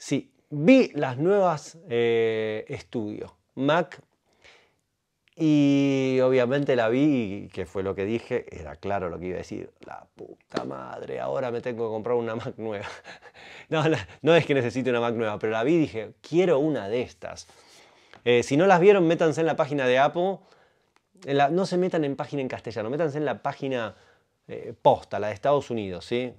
Sí, vi las nuevas eh, estudios Mac y obviamente la vi que fue lo que dije, era claro lo que iba a decir, la puta madre, ahora me tengo que comprar una Mac nueva. No, es que necesite una Mac nueva, pero la vi y dije, quiero una de estas. Eh, si no las vieron, métanse en la página de Apple. no se metan en página en castellano, métanse en la página eh, posta, la de Estados Unidos, ¿sí?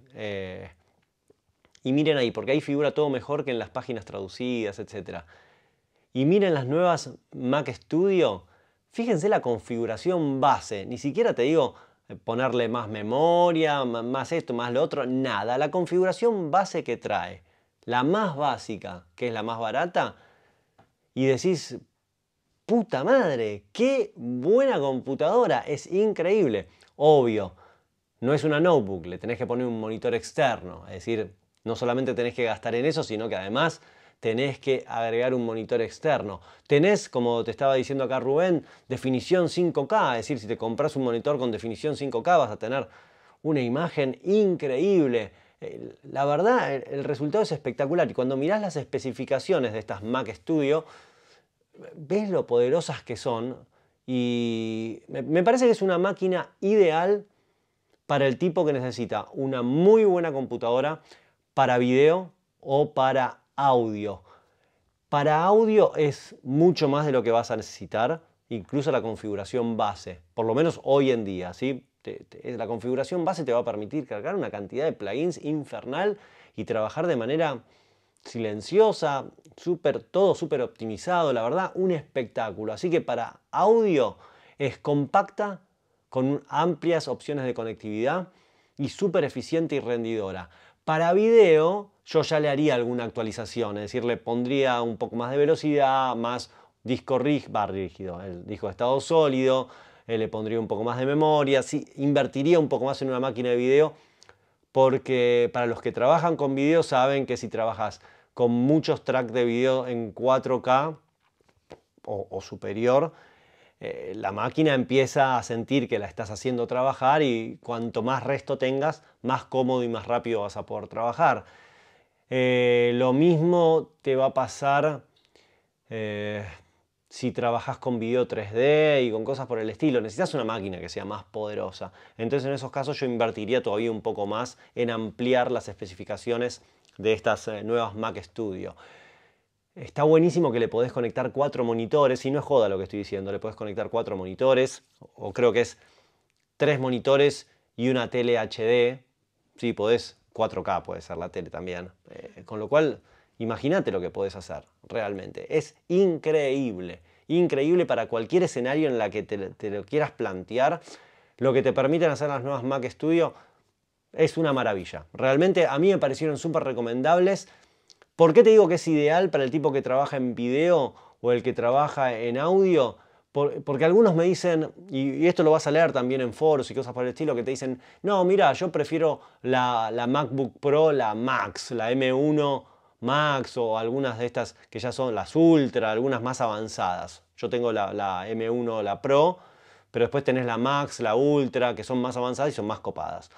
Y miren ahí, porque ahí figura todo mejor que en las páginas traducidas, etc. Y miren las nuevas Mac Studio. Fíjense la configuración base. Ni siquiera te digo eh, ponerle más memoria, más esto, más lo otro. Nada. La configuración base que trae. La más básica, que es la más barata. Y decís, puta madre, qué buena computadora. Es increíble. Obvio. No es una notebook, le tenés que poner un monitor externo, es decir, no solamente tenés que gastar en eso, sino que además tenés que agregar un monitor externo. Tenés, como te estaba diciendo acá Rubén, definición 5K, es decir, si te compras un monitor con definición 5K vas a tener una imagen increíble. La verdad, el resultado es espectacular y cuando mirás las especificaciones de estas Mac Studio, ves lo poderosas que son y me parece que es una máquina ideal para el tipo que necesita una muy buena computadora para video o para audio. Para audio es mucho más de lo que vas a necesitar, incluso la configuración base, por lo menos hoy en día. ¿sí? la configuración base te va a permitir cargar una cantidad de plugins infernal y trabajar de manera silenciosa, súper todo súper optimizado, la verdad, un espectáculo. Así que para audio es compacta, con amplias opciones de conectividad y súper eficiente y rendidora. Para video yo ya le haría alguna actualización, es decir, le pondría un poco más de velocidad, más disco rígido, el disco de estado sólido, eh, le pondría un poco más de memoria, sí, invertiría un poco más en una máquina de video, porque para los que trabajan con video saben que si trabajas con muchos tracks de video en 4K o superior, eh, la máquina empieza a sentir que la estás haciendo trabajar y cuanto más resto tengas, más cómodo y más rápido vas a poder trabajar. Eh, lo mismo te va a pasar eh, si trabajas con video 3D y con cosas por el estilo. Necesitas una máquina que sea más poderosa. Entonces en esos casos yo invertiría todavía un poco más en ampliar las especificaciones de estas nuevas Mac Studio. Está buenísimo que le podés conectar cuatro monitores, y no es joda lo que estoy diciendo, le podés conectar cuatro monitores, o creo que es tres monitores y una tele HD. Sí, podés, 4K puede ser la tele también. Eh, con lo cual, imagínate lo que podés hacer, realmente. Es increíble, increíble para cualquier escenario en la que te, te lo quieras plantear. Lo que te permiten hacer las nuevas Mac Studio es una maravilla. Realmente a mí me parecieron súper recomendables. ¿Por qué te digo que es ideal para el tipo que trabaja en video o el que trabaja en audio? porque algunos me dicen, y, esto lo vas a leer también en foros y cosas por el estilo, que te dicen, no, mira, yo prefiero la, MacBook Pro, la Max, la M1 Max o algunas de estas que ya son las Ultra, algunas más avanzadas. Yo tengo la, la M1, la Pro, pero después tenés la Max, la Ultra, que son más avanzadas y son más copadas.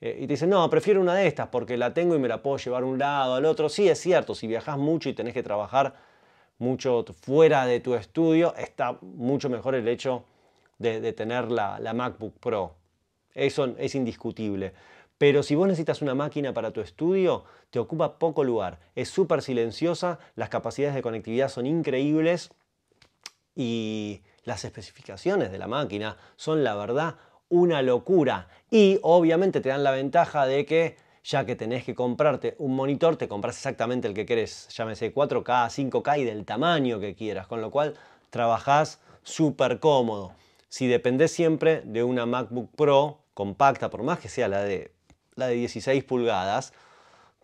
Eh, y te dicen, no, prefiero una de estas porque la tengo y me la puedo llevar un lado, al otro. Sí, es cierto, si viajas mucho y tenés que trabajar mucho fuera de tu estudio, está mucho mejor el hecho de, tener la, la MacBook Pro. Eso es indiscutible. Pero si vos necesitas una máquina para tu estudio, te ocupa poco lugar. Es súper silenciosa, las capacidades de conectividad son increíbles y las especificaciones de la máquina son, la verdad, una locura. Y obviamente te dan la ventaja de que ya que tenés que comprarte un monitor, te compras exactamente el que querés, llámese 4K, 5K y del tamaño que quieras, con lo cual trabajás súper cómodo. Si dependés siempre de una MacBook Pro compacta, por más que sea la de, la de 16 pulgadas,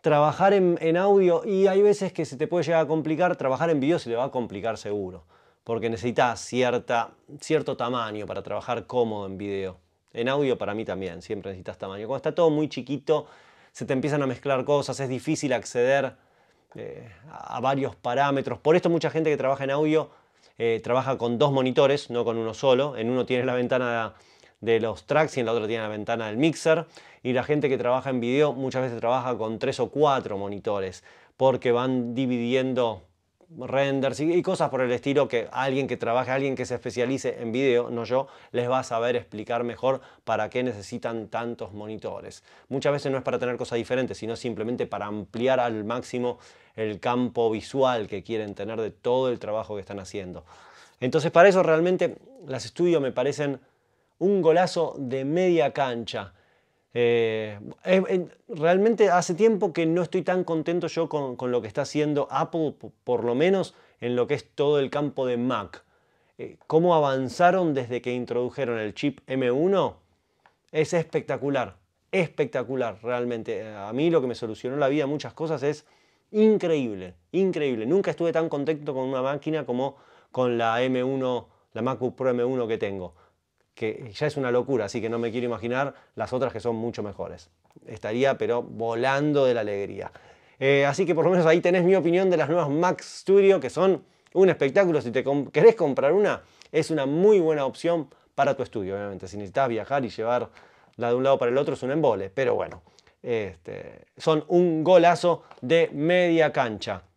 trabajar en, audio, y hay veces que se te puede llegar a complicar, trabajar en video se le va a complicar seguro, porque necesitas cierto tamaño para trabajar cómodo en video. En audio para mí también, siempre necesitas tamaño. Cuando está todo muy chiquito, se te empiezan a mezclar cosas, es difícil acceder eh, a varios parámetros. Por esto mucha gente que trabaja en audio eh, trabaja con dos monitores, no con uno solo. En uno tienes la ventana de los tracks y en la otra tienes la ventana del mixer. Y la gente que trabaja en video muchas veces trabaja con tres o cuatro monitores porque van dividiendo renders y, cosas por el estilo que alguien que trabaje, alguien que se especialice en video, no yo, les va a saber explicar mejor para qué necesitan tantos monitores. Muchas veces no es para tener cosas diferentes, sino simplemente para ampliar al máximo el campo visual que quieren tener de todo el trabajo que están haciendo. Entonces para eso realmente las estudios me parecen un golazo de media cancha eh, realmente hace tiempo que no estoy tan contento yo con, lo que está haciendo Apple, por lo menos en lo que es todo el campo de Mac. Eh, ¿Cómo avanzaron desde que introdujeron el chip M1? Es espectacular, espectacular realmente. A mí lo que me solucionó la vida muchas cosas es increíble, increíble. Nunca estuve tan contento con una máquina como con la M1, la MacBook Pro M1 que tengo que ya es una locura, así que no me quiero imaginar las otras que son mucho mejores. Estaría pero volando de la alegría. Eh, así que por lo menos ahí tenés mi opinión de las nuevas Max Studio, que son un espectáculo. Si te querés comprar una, es una muy buena opción para tu estudio, obviamente. Si necesitas viajar y llevarla de un lado para el otro, es un embole. Pero bueno, este, son un golazo de media cancha.